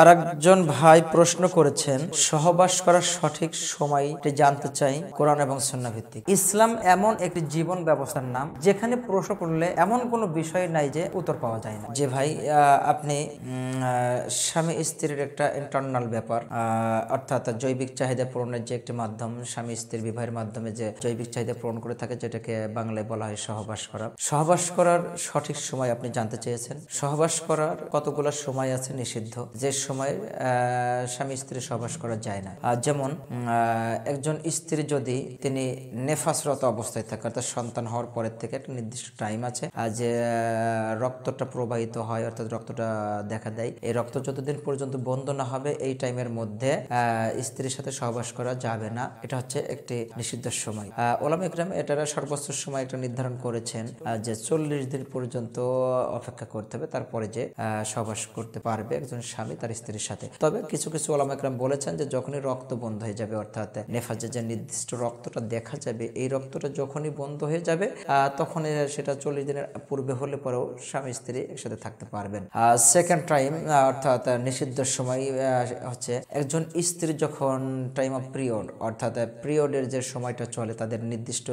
আরেকজন ভাই প্রশ্ন করেছেন সহবাস করার সঠিক সময় জানতে চাই কোরআন এবং ভিত্তিক ইসলাম এমন একটি জীবন ব্যবস্থার নাম যেখানে প্রশ্ন করলে এমন কোনো বিষয় নাই যে উত্তর পাওয়া যায় না যে ভাই আপনি স্বামী স্ত্রীর একটা ইন্টারনাল ব্যাপার অর্থাৎ জৈবিক চাহিদা পূরণের যে একটি মাধ্যম স্বামী স্ত্রীর বিবাহের মাধ্যমে যে জৈবিক চাহিদা পূরণ করে থাকে যেটাকে বাংলায় বলা হয় সহবাস করা সহবাস করার সঠিক সময় আপনি জানতে চেয়েছেন সহবাস করার কতগুলো সময় আছে নিষিদ্ধ যে বিয়ের সময় স্বামী স্ত্রী সহবাস করা যায় না যেমন একজন স্ত্রী যদি তিনি নেফাসরত অবস্থায় থাকে অর্থাৎ সন্তান হওয়ার পরের থেকে একটা নির্দিষ্ট টাইম আছে যে রক্তটা প্রবাহিত হয় অর্থাৎ রক্তটা দেখা দেয় এই রক্ত যতদিন পর্যন্ত বন্ধ না হবে এই টাইমের মধ্যে স্ত্রীর সাথে সহবাস করা যাবে না এটা হচ্ছে একটি নিষিদ্ধ সময় ওলাম ইকরাম এটারা সর্বোচ্চ সময় একটা নির্ধারণ করেছেন যে চল্লিশ দিন পর্যন্ত অপেক্ষা করতে হবে তারপরে যে সহবাস করতে পারবে একজন স্বামী তার স্ত্রীর সাথে তবে কিছু কিছু ওলামাকরাম বলেছেন যে যখনই রক্ত বন্ধ হয়ে যাবে অর্থাৎ নেফাজের যে নির্দিষ্ট রক্তটা দেখা যাবে এই রক্তটা যখনই বন্ধ হয়ে যাবে তখন সেটা চল্লিশ দিনের পূর্বে হলে পরেও স্বামী স্ত্রী একসাথে থাকতে পারবেন সেকেন্ড টাইম অর্থাৎ নিষিদ্ধ সময় হচ্ছে একজন স্ত্রী যখন টাইম অফ পিরিয়ড অর্থাৎ পিরিয়ডের যে সময়টা চলে তাদের নির্দিষ্ট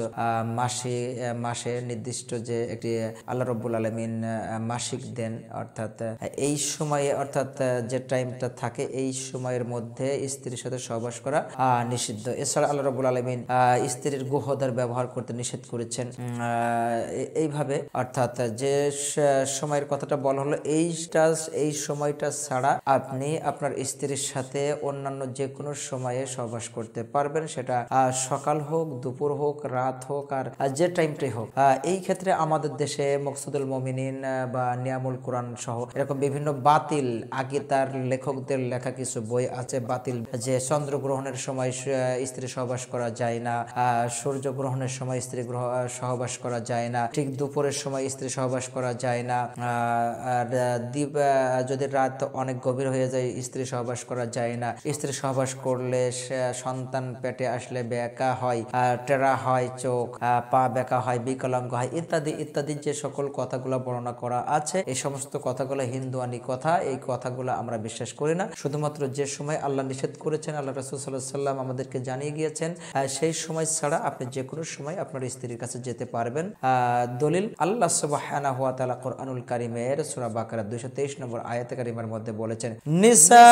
মাসে মাসে নির্দিষ্ট যে একটি আল্লাহ রব্বুল আলমিন মাসিক দেন অর্থাৎ এই সময়ে অর্থাৎ যে টাইমটা থাকে এই সময়ের মধ্যে স্ত্রীর সাথে সহবাস করা নিষিদ্ধ এছাড়া আল্লাহ রবুল আলমিন স্ত্রীর গুহদার ব্যবহার করতে নিষেধ করেছেন এইভাবে অর্থাৎ যে সময়ের কথাটা বলা হলো এইটা এই সময়টা ছাড়া আপনি আপনার স্ত্রীর সাথে অন্যান্য যে কোনো সময়ে সহবাস করতে পারবেন সেটা সকাল হোক দুপুর হোক রাত হোক আর যে টাইমটাই হোক এই ক্ষেত্রে আমাদের দেশে মকসুদুল মমিনিন বা নিয়ামুল কোরআন সহ এরকম বিভিন্ন বাতিল আগে তার তার লেখকদের লেখা কিছু বই আছে বাতিল যে চন্দ্রগ্রহণের সময় স্ত্রী সহবাস করা যায় না সূর্য গ্রহণের সময় স্ত্রী সহবাস করা যায় না ঠিক দুপুরের সময় স্ত্রী সহবাস করা যায় না আর দ্বীপ যদি রাত অনেক গভীর হয়ে যায় স্ত্রী সহবাস করা যায় না স্ত্রী সহবাস করলে সন্তান পেটে আসলে বেঁকা হয় টেরা হয় চোখ পা বেঁকা হয় বিকলাঙ্গ হয় ইত্যাদি ইত্যাদি যে সকল কথাগুলো বর্ণনা করা আছে এই সমস্ত কথাগুলো হিন্দুয়ানি কথা এই কথাগুলো আমরা আমরা বিশ্বাস করি না শুধুমাত্র যে সময় আল্লাহ নিষেধ করেছেন আল্লাহ রাসুল সাল্লাহ সাল্লাম আমাদেরকে জানিয়ে গিয়েছেন সেই সময় ছাড়া আপনি যে কোনো সময় আপনার স্ত্রীর কাছে যেতে পারবেন দলিল আল্লাহ সুবাহানা হুয়া তালা কোরআনুল কারিমের সুরা বাকার দুইশো তেইশ নম্বর আয়াত কারিমের মধ্যে বলেছেন নিসা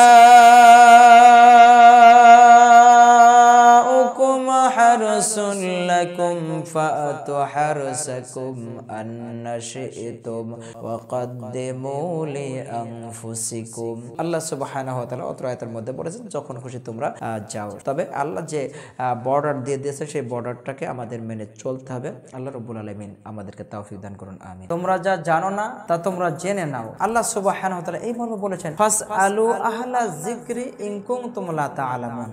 دينكم فأتوا حرسكم أن شئتم وقدموا لأنفسكم আল্লাহ সুবহানাহু ওয়া তাআলা অত্র আয়াতের মধ্যে বলেছেন যখন খুশি তোমরা যাও তবে আল্লাহ যে বর্ডার দিয়ে দিয়েছে সেই বর্ডারটাকে আমাদের মেনে চলতে হবে আল্লাহ রাব্বুল আলামিন আমাদেরকে তাওফিক দান করুন আমিন তোমরা যা জানো না তা তোমরা জেনে নাও আল্লাহ সুবহানাহু ওয়া তাআলা এই মর্মে বলেছেন ফাসআলু আহলা যিকরি ইন কুনতুম লা তাআলামুন